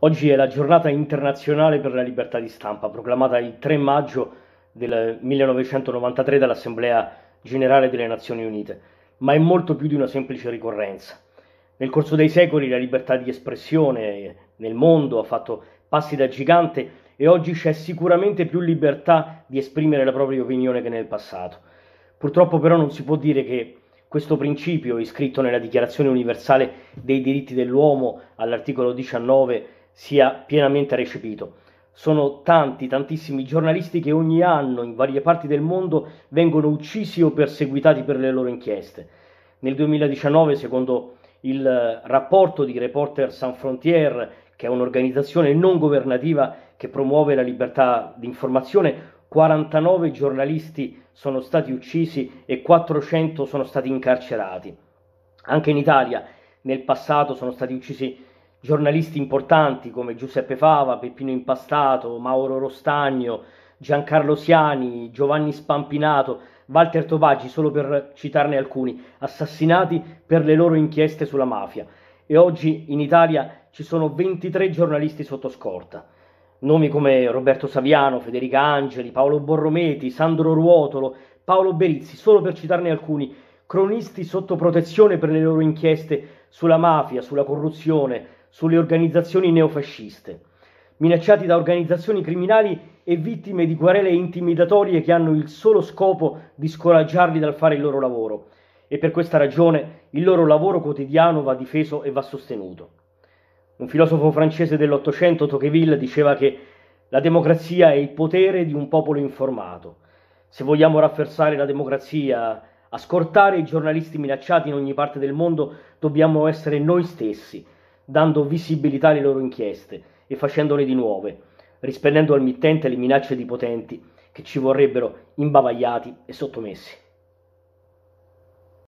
Oggi è la giornata internazionale per la libertà di stampa, proclamata il 3 maggio del 1993 dall'Assemblea generale delle Nazioni Unite, ma è molto più di una semplice ricorrenza. Nel corso dei secoli la libertà di espressione nel mondo ha fatto passi da gigante e oggi c'è sicuramente più libertà di esprimere la propria opinione che nel passato. Purtroppo però non si può dire che questo principio, iscritto nella Dichiarazione universale dei diritti dell'uomo all'articolo 19, sia pienamente recepito. Sono tanti, tantissimi giornalisti che ogni anno in varie parti del mondo vengono uccisi o perseguitati per le loro inchieste. Nel 2019, secondo il eh, rapporto di Reporter Sans Frontières, che è un'organizzazione non governativa che promuove la libertà di informazione, 49 giornalisti sono stati uccisi e 400 sono stati incarcerati. Anche in Italia nel passato sono stati uccisi giornalisti importanti come Giuseppe Fava, Peppino Impastato, Mauro Rostagno, Giancarlo Siani, Giovanni Spampinato, Walter Topaggi, solo per citarne alcuni, assassinati per le loro inchieste sulla mafia. E oggi in Italia ci sono 23 giornalisti sotto scorta. Nomi come Roberto Saviano, Federica Angeli, Paolo Borrometi, Sandro Ruotolo, Paolo Berizzi, solo per citarne alcuni, cronisti sotto protezione per le loro inchieste sulla mafia, sulla corruzione, sulle organizzazioni neofasciste, minacciati da organizzazioni criminali e vittime di querele intimidatorie che hanno il solo scopo di scoraggiarli dal fare il loro lavoro e per questa ragione il loro lavoro quotidiano va difeso e va sostenuto. Un filosofo francese dell'Ottocento, Tocqueville, diceva che la democrazia è il potere di un popolo informato. Se vogliamo rafforzare la democrazia, ascoltare i giornalisti minacciati in ogni parte del mondo, dobbiamo essere noi stessi, dando visibilità alle loro inchieste e facendone di nuove, rispendendo al mittente le minacce di potenti che ci vorrebbero imbavagliati e sottomessi.